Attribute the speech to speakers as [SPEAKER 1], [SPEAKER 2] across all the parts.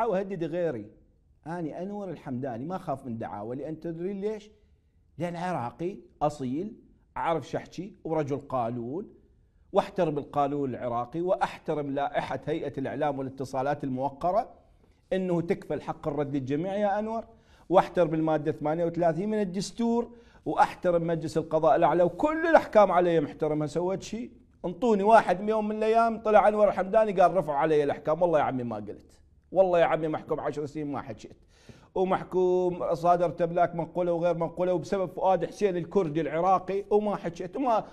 [SPEAKER 1] أو هدد غيري أنا أنور الحمداني ما أخاف من دعاوى لأن تدري ليش لأن عراقي أصيل أعرف شحكي ورجل قانون واحترم القانون العراقي وأحترم لائحة هيئة الإعلام والاتصالات الموقرة أنه تكفل حق الرد الجميع يا أنور واحترم المادة 38 من الدستور واحترم مجلس القضاء الاعلى وكل الاحكام علي محترمها سويت شيء انطوني واحد يوم من الايام طلع انور الحمداني قال رفعوا علي الاحكام والله يا عمي ما قلت والله يا عمي محكوم عشر سنين ما حكيت ومحكوم صادر تبلاك منقوله وغير منقوله وبسبب فؤاد حسين الكردي العراقي وما حكيت وما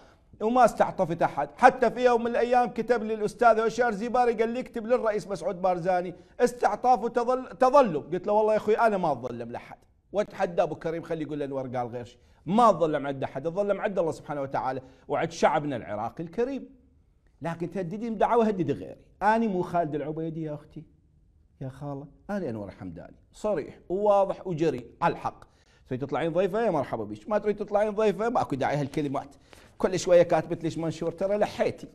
[SPEAKER 1] وما استعطفت احد، حتى في يوم من الايام كتب لي الاستاذ هشام زيباري قال لي اكتب للرئيس مسعود بارزاني استعطاف وتظل تظلم، قلت له والله يا اخوي انا ما اتظلم لاحد، واتحدى ابو كريم خلي يقول لي قال غير شيء، ما اتظلم عند احد، اتظلم عند الله سبحانه وتعالى وعند شعبنا العراقي الكريم. لكن تهددين دعوه هددي غيري، اني مو خالد العبيدي يا اختي، يا خاله انا انور الحمداني صريح وواضح وجري على الحق تريد تطلعين ضيفه يا مرحبا بيش ما تريد تطلعين ضيفه ماكو داعي هالكلمات كل شويه كاتبت ليش منشور ترى لحيتي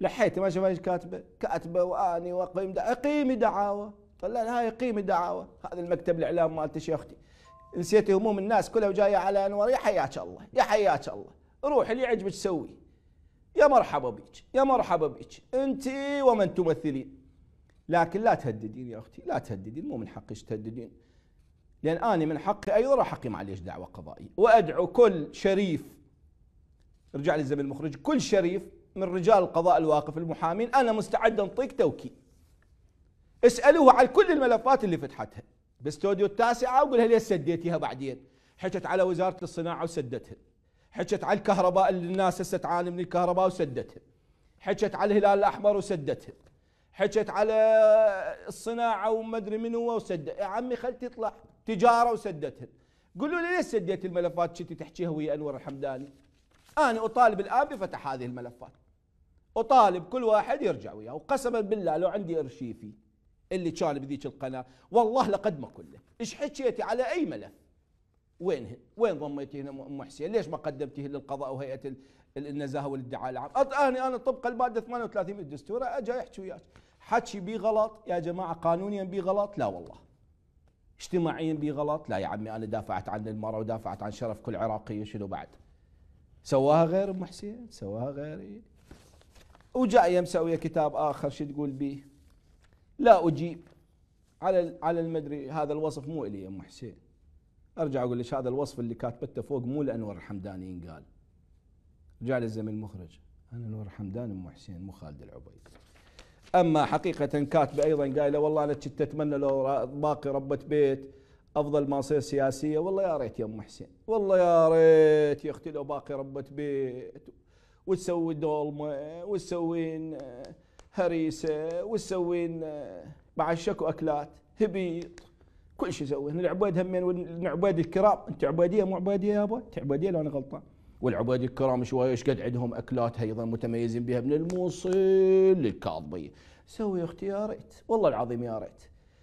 [SPEAKER 1] لحيتي ما شوف كاتبه كاتبه واني واقيم دعوة دعاوى طلع هاي قيمي دعاوى هذا المكتب الاعلام مالتي يا اختي نسيتي هموم الناس كلها وجايه على أنور يا حياك الله يا حياك الله روحي اللي يعجبك سوي يا مرحبا بيش يا مرحبا بيش انت ومن تمثلين لكن لا تهددين يا أختي لا تهددين مو من حقك تهددين لأن أنا من حقي أيضا راح أقيم عليك دعوة قضائية وأدعو كل شريف رجع لي المخرج كل شريف من رجال القضاء الواقف المحامين أنا مستعد أنطيك توكيل اسألوه عن كل الملفات اللي فتحتها باستوديو التاسعة لها ليش سديتيها بعدين حكت على وزارة الصناعة وسدتها حكت على الكهرباء اللي الناس هسه تعاني من الكهرباء وسدتها حكت على الهلال الأحمر وسدتها حكت على الصناعه وما ادري من هو وسد يا عمي خل تطلع تجاره وسدتها قولوا لي ليش سديت الملفات كنت تحكيها ويا انور الحمداني انا اطالب الان بفتح هذه الملفات اطالب كل واحد يرجع وياه وقسما بالله لو عندي ارشيفي اللي كان بذيك القناه والله لقد ما كله ايش حكيتي على اي ملف وينهن؟ وين ضميتيه ام حسين؟ ليش ما قدمتيه للقضاء وهيئه النزاهه والادعاء العام؟ اني انا طبق الماده 38 من الدستور اجي احكي وياك حكي بي غلط يا جماعه قانونيا بي غلط لا والله اجتماعيا بي غلط لا يا عمي انا دافعت عن المراه ودافعت عن شرف كل عراقي شنو بعد؟ سواها غير ام حسين سواها غيري وجاي مسويه كتاب اخر شو تقول بيه؟ لا اجيب على على المدري هذا الوصف مو الي يا ام حسين ارجع اقول لك هذا الوصف اللي كاتبته فوق مو لانور الحمداني ينقال رجع للزميل المخرج انا انور حمدان ام حسين مو خالد العبيد اما حقيقه كاتبه ايضا قايله والله انا كنت اتمنى لو باقي ربه بيت افضل ما اصير سياسيه والله يا ريت يا ام حسين والله يا ريت يا اختي لو باقي ربه بيت وتسوي دولمه وتسوين آه، هريسه وتسوين آه، بعد شكو اكلات هبيط كل شيء يسوي العباد همين يعني، والعباد الكرام انت عباديه مو عباديه يابا انت عباديه لو انا غلطان والعباد الكرام شويه ايش قد عندهم اكلات ايضا متميزين بها من الموصل للكاظميه سوي اختي يا ريت والله العظيم يا ريت